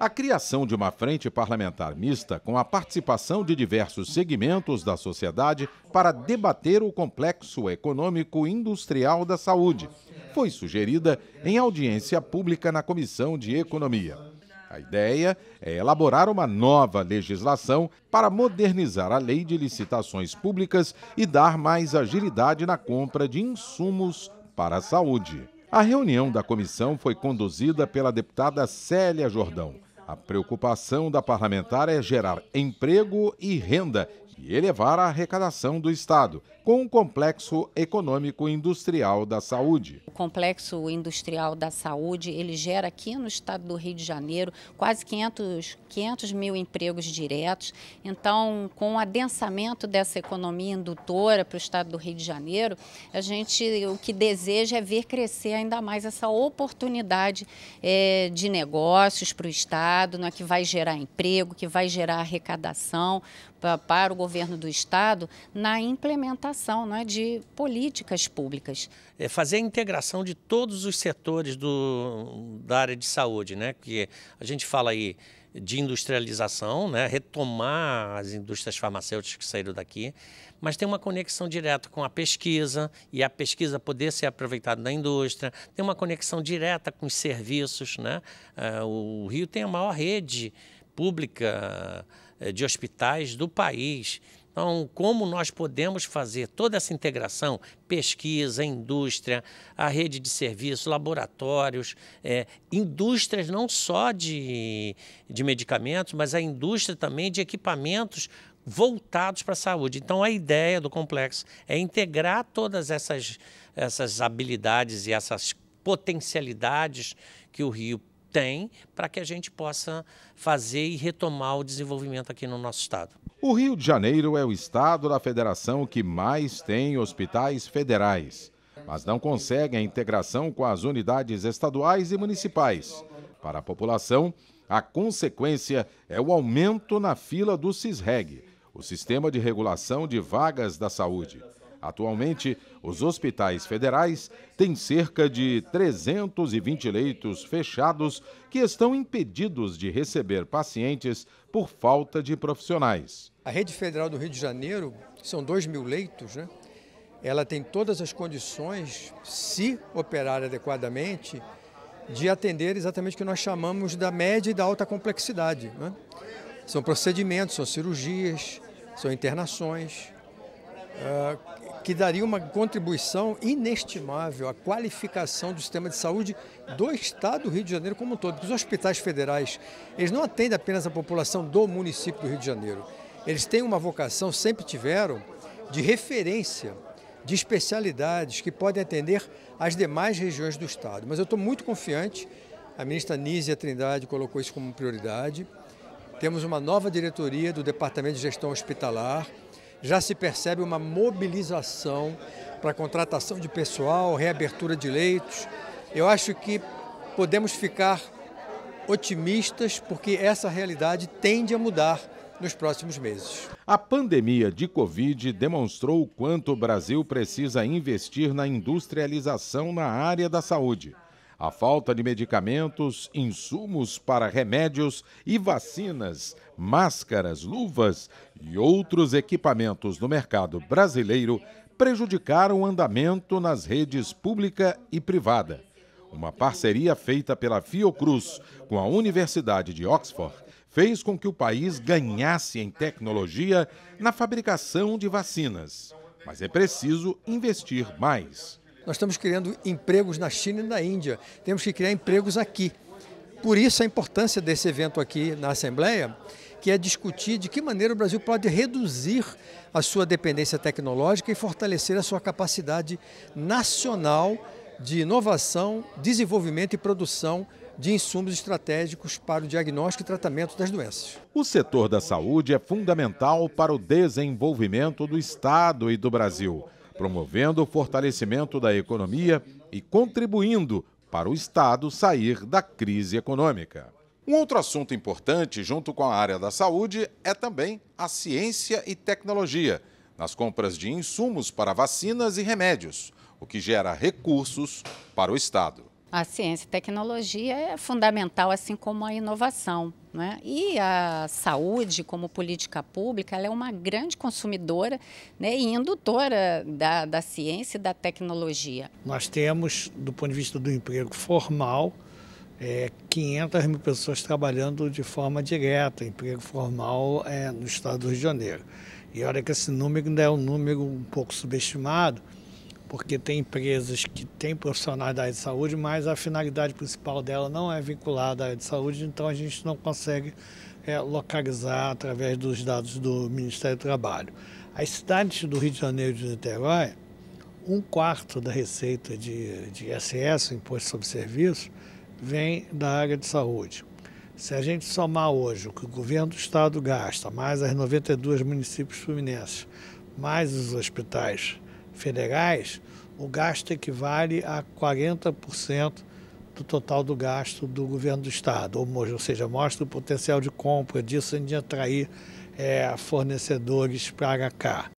A criação de uma frente parlamentar mista, com a participação de diversos segmentos da sociedade, para debater o complexo econômico-industrial da saúde, foi sugerida em audiência pública na Comissão de Economia. A ideia é elaborar uma nova legislação para modernizar a lei de licitações públicas e dar mais agilidade na compra de insumos para a saúde. A reunião da comissão foi conduzida pela deputada Célia Jordão a preocupação da parlamentar é gerar emprego e renda e elevar a arrecadação do Estado, com o Complexo Econômico Industrial da Saúde. O Complexo Industrial da Saúde ele gera aqui no estado do Rio de Janeiro quase 500, 500 mil empregos diretos. Então, com o adensamento dessa economia indutora para o estado do Rio de Janeiro, a gente o que deseja é ver crescer ainda mais essa oportunidade é, de negócios para o Estado, né, que vai gerar emprego, que vai gerar arrecadação para, para o governo governo do Estado na implementação né, de políticas públicas. É fazer a integração de todos os setores do, da área de saúde, né? Que a gente fala aí de industrialização, né? retomar as indústrias farmacêuticas que saíram daqui, mas tem uma conexão direta com a pesquisa e a pesquisa poder ser aproveitada na indústria, tem uma conexão direta com os serviços. Né? Uh, o Rio tem a maior rede pública eh, de hospitais do país. Então, como nós podemos fazer toda essa integração, pesquisa, indústria, a rede de serviços, laboratórios, é, indústrias não só de, de medicamentos, mas a indústria também de equipamentos voltados para a saúde. Então, a ideia do complexo é integrar todas essas, essas habilidades e essas potencialidades que o Rio tem para que a gente possa fazer e retomar o desenvolvimento aqui no nosso estado. O Rio de Janeiro é o estado da federação que mais tem hospitais federais, mas não consegue a integração com as unidades estaduais e municipais. Para a população, a consequência é o aumento na fila do CISREG, o Sistema de Regulação de Vagas da Saúde. Atualmente, os hospitais federais têm cerca de 320 leitos fechados que estão impedidos de receber pacientes por falta de profissionais. A rede federal do Rio de Janeiro são 2 mil leitos, né? Ela tem todas as condições, se operar adequadamente, de atender exatamente o que nós chamamos da média e da alta complexidade. Né? São procedimentos, são cirurgias, são internações, ah, que daria uma contribuição inestimável à qualificação do sistema de saúde do Estado do Rio de Janeiro como um todo. Porque os hospitais federais, eles não atendem apenas a população do município do Rio de Janeiro. Eles têm uma vocação, sempre tiveram, de referência de especialidades que podem atender as demais regiões do Estado. Mas eu estou muito confiante, a ministra Nízia Trindade colocou isso como prioridade. Temos uma nova diretoria do Departamento de Gestão Hospitalar, já se percebe uma mobilização para contratação de pessoal, reabertura de leitos. Eu acho que podemos ficar otimistas porque essa realidade tende a mudar nos próximos meses. A pandemia de Covid demonstrou o quanto o Brasil precisa investir na industrialização na área da saúde a falta de medicamentos, insumos para remédios e vacinas, máscaras, luvas e outros equipamentos no mercado brasileiro prejudicaram o andamento nas redes pública e privada. Uma parceria feita pela Fiocruz com a Universidade de Oxford fez com que o país ganhasse em tecnologia na fabricação de vacinas. Mas é preciso investir mais. Nós estamos criando empregos na China e na Índia. Temos que criar empregos aqui. Por isso a importância desse evento aqui na Assembleia, que é discutir de que maneira o Brasil pode reduzir a sua dependência tecnológica e fortalecer a sua capacidade nacional de inovação, desenvolvimento e produção de insumos estratégicos para o diagnóstico e tratamento das doenças. O setor da saúde é fundamental para o desenvolvimento do Estado e do Brasil promovendo o fortalecimento da economia e contribuindo para o Estado sair da crise econômica. Um outro assunto importante, junto com a área da saúde, é também a ciência e tecnologia nas compras de insumos para vacinas e remédios, o que gera recursos para o Estado. A ciência e tecnologia é fundamental, assim como a inovação. Né? E a saúde, como política pública, ela é uma grande consumidora né, e indutora da, da ciência e da tecnologia. Nós temos, do ponto de vista do emprego formal, é, 500 mil pessoas trabalhando de forma direta, emprego formal é, no estado do Rio de Janeiro. E olha que esse número ainda é um número um pouco subestimado, porque tem empresas que têm profissionais da área de saúde, mas a finalidade principal dela não é vinculada à área de saúde, então a gente não consegue é, localizar através dos dados do Ministério do Trabalho. As cidades do Rio de Janeiro e de Niterói, um quarto da receita de, de ISS, Imposto sobre Serviços, vem da área de saúde. Se a gente somar hoje o que o governo do estado gasta, mais as 92 municípios fluminenses, mais os hospitais federais, o gasto equivale a 40% do total do gasto do governo do Estado, ou, seja, mostra o potencial de compra disso em atrair é, fornecedores para cá.